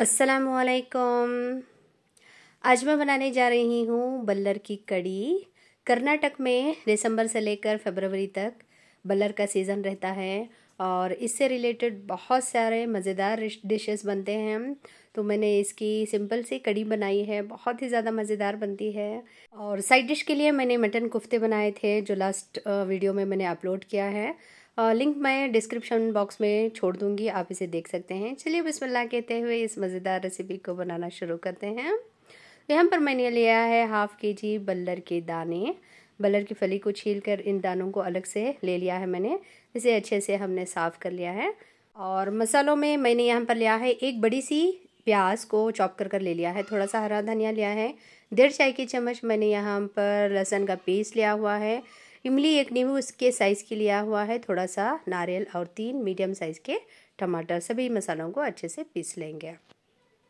असलकुम आज मैं बनाने जा रही हूँ बल्लर की कड़ी कर्नाटक में दिसंबर से लेकर फरवरी तक बल्लर का सीज़न रहता है और इससे रिलेटेड बहुत सारे मज़ेदार डिशेस बनते हैं तो मैंने इसकी सिंपल सी कड़ी बनाई है बहुत ही ज़्यादा मज़ेदार बनती है और साइड डिश के लिए मैंने मटन कोफ्ते बनाए थे जो लास्ट वीडियो में मैंने अपलोड किया है लिंक मैं डिस्क्रिप्शन बॉक्स में छोड़ दूंगी आप इसे देख सकते हैं चलिए बिस्मिल्लाह कहते हुए इस मज़ेदार रेसिपी को बनाना शुरू करते हैं यहाँ पर मैंने लिया है हाफ़ के जी बल्लर के दाने बल्लर की फली को छील कर इन दानों को अलग से ले लिया है मैंने इसे अच्छे से हमने साफ़ कर लिया है और मसालों में मैंने यहाँ पर लिया है एक बड़ी सी प्याज को चॉप कर कर ले लिया है थोड़ा सा हरा धनिया लिया है डेढ़ चाय की चम्मच मैंने यहाँ पर लहसुन का पेस्ट लिया हुआ है इमली एक नींबू उसके साइज़ की लिया हुआ है थोड़ा सा नारियल और तीन मीडियम साइज़ के टमाटर सभी मसालों को अच्छे से पीस लेंगे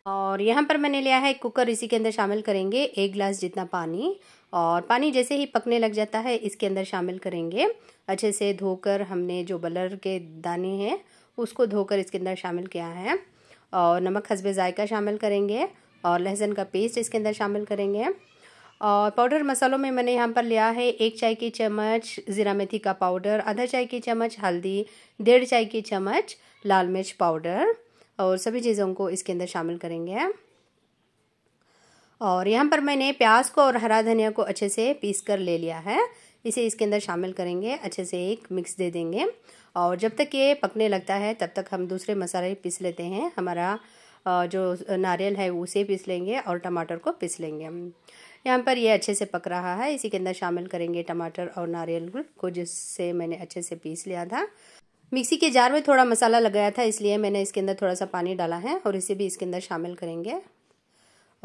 और यहाँ पर मैंने लिया है कुकर इसी के अंदर शामिल करेंगे एक गिलास जितना पानी और पानी जैसे ही पकने लग जाता है इसके अंदर शामिल करेंगे अच्छे से धोकर हमने जो बलर के दाने हैं उसको धोकर इसके अंदर शामिल किया है और नमक हसबे जायका शामिल करेंगे और लहसुन का पेस्ट इसके अंदर शामिल करेंगे और पाउडर मसालों में मैंने यहाँ पर लिया है एक चाय की चम्मच ज़ीरा मेथी का पाउडर आधा चाय की चम्मच हल्दी डेढ़ चाय की चम्मच लाल मिर्च पाउडर और सभी चीज़ों को इसके अंदर शामिल करेंगे और यहाँ पर मैंने प्याज को और हरा धनिया को अच्छे से पीस कर ले लिया है इसे इसके अंदर शामिल करेंगे अच्छे से एक मिक्स दे देंगे और जब तक ये पकने लगता है तब तक हम दूसरे मसाले पीस लेते हैं हमारा जो नारियल है उसे पीस लेंगे और टमाटर को पीस लेंगे यहाँ पर ये अच्छे से पक रहा है इसी के अंदर शामिल करेंगे टमाटर और नारियल को जिससे मैंने अच्छे से पीस लिया था मिक्सी के जार में थोड़ा मसाला लगाया था इसलिए मैंने इसके अंदर थोड़ा सा पानी डाला है और इसे भी इसके अंदर शामिल करेंगे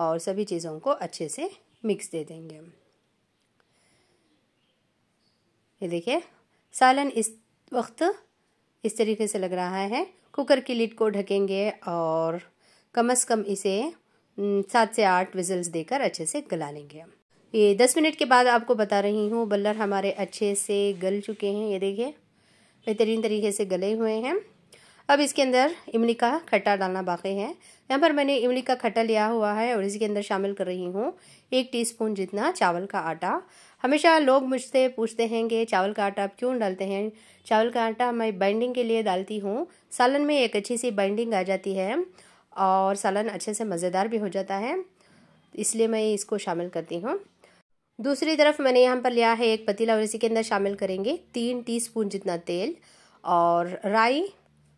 और सभी चीज़ों को अच्छे से मिक्स दे देंगे ये देखिए सालन इस वक्त इस तरीके से लग रहा है कुकर की लिड को ढकेंगे और कम से कम इसे हम्म, सात से आठ विजल्स देकर अच्छे से गला लेंगे हम ये दस मिनट के बाद आपको बता रही हूँ बल्लर हमारे अच्छे से गल चुके हैं ये देखिए बेहतरीन तरीके से गले हुए हैं अब इसके अंदर इमली का खट्टा डालना बाकी है यहाँ पर मैंने इमली का खट्टा लिया हुआ है और इसके अंदर शामिल कर रही हूँ एक टीस्पून जितना चावल का आटा हमेशा लोग मुझसे पूछते हैं कि चावल का आटा आप क्यों डालते हैं चावल का आटा मैं बाइंडिंग के लिए डालती हूँ सालन में एक अच्छी सी बाइंडिंग आ जाती है और सालन अच्छे से मज़ेदार भी हो जाता है इसलिए मैं इसको शामिल करती हूँ दूसरी तरफ मैंने यहाँ पर लिया है एक पतीला और इसी के अंदर शामिल करेंगे तीन टीस्पून जितना तेल और राई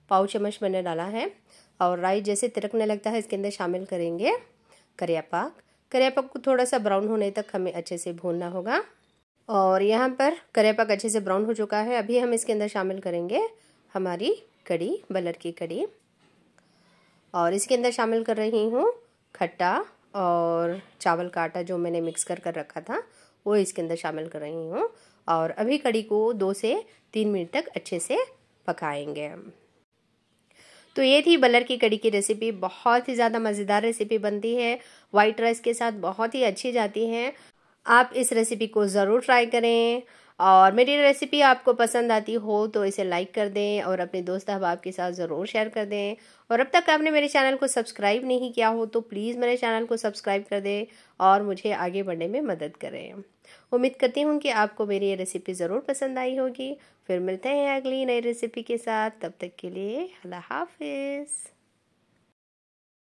पाव चम्मच मैंने डाला है और राई जैसे तिरकने लगता है इसके अंदर शामिल करेंगे करियापाक करियापाक को थोड़ा सा ब्राउन होने तक हमें अच्छे से भूनना होगा और यहाँ पर करियापाक अच्छे से ब्राउन हो चुका है अभी हम इसके अंदर शामिल करेंगे हमारी कड़ी बलर की कड़ी और इसके अंदर शामिल कर रही हूँ खट्टा और चावल का आटा जो मैंने मिक्स कर कर रखा था वो इसके अंदर शामिल कर रही हूँ और अभी कड़ी को दो से तीन मिनट तक अच्छे से पकाएंगे तो ये थी बलर की कड़ी की रेसिपी बहुत ही ज़्यादा मज़ेदार रेसिपी बनती है वाइट राइस के साथ बहुत ही अच्छी जाती है आप इस रेसिपी को ज़रूर ट्राई करें और मेरी रेसिपी आपको पसंद आती हो तो इसे लाइक कर दें और अपने दोस्त अहबाब के साथ ज़रूर शेयर कर दें और अब तक आपने मेरे चैनल को सब्सक्राइब नहीं किया हो तो प्लीज़ मेरे चैनल को सब्सक्राइब कर दें और मुझे आगे बढ़ने में मदद करें उम्मीद करती हूँ कि आपको मेरी ये रेसिपी ज़रूर पसंद आई होगी फिर मिलते हैं अगली नई रेसिपी के साथ तब तक के लिए अल्लाह हाफिज़